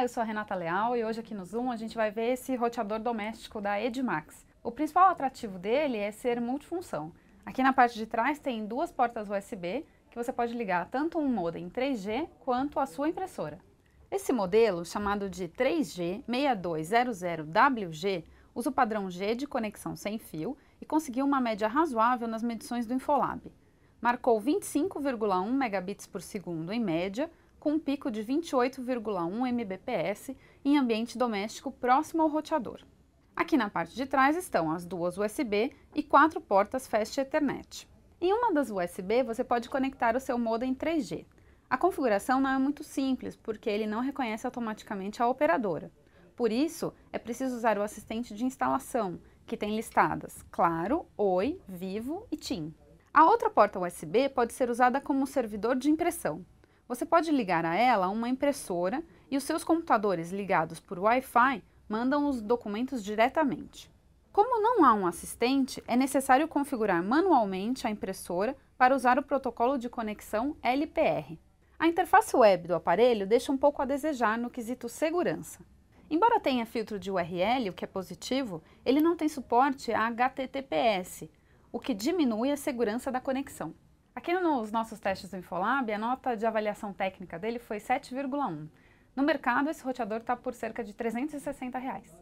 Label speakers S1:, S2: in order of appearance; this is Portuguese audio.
S1: Olá, ah, eu sou a Renata Leal e hoje aqui no Zoom a gente vai ver esse roteador doméstico da Edmax. O principal atrativo dele é ser multifunção. Aqui na parte de trás tem duas portas USB que você pode ligar tanto um modem 3G quanto a sua impressora. Esse modelo, chamado de 3G6200WG, usa o padrão G de conexão sem fio e conseguiu uma média razoável nas medições do Infolab. Marcou 25,1 megabits por segundo em média, com um pico de 28,1 mbps em ambiente doméstico próximo ao roteador. Aqui na parte de trás estão as duas USB e quatro portas Fast Ethernet. Em uma das USB você pode conectar o seu modem 3G. A configuração não é muito simples, porque ele não reconhece automaticamente a operadora. Por isso, é preciso usar o assistente de instalação, que tem listadas Claro, Oi, Vivo e TIM. A outra porta USB pode ser usada como servidor de impressão. Você pode ligar a ela uma impressora e os seus computadores ligados por Wi-Fi mandam os documentos diretamente. Como não há um assistente, é necessário configurar manualmente a impressora para usar o protocolo de conexão LPR. A interface web do aparelho deixa um pouco a desejar no quesito segurança. Embora tenha filtro de URL, o que é positivo, ele não tem suporte a HTTPS, o que diminui a segurança da conexão. Aqui nos nossos testes do Infolab, a nota de avaliação técnica dele foi 7,1. No mercado, esse roteador está por cerca de 360 reais.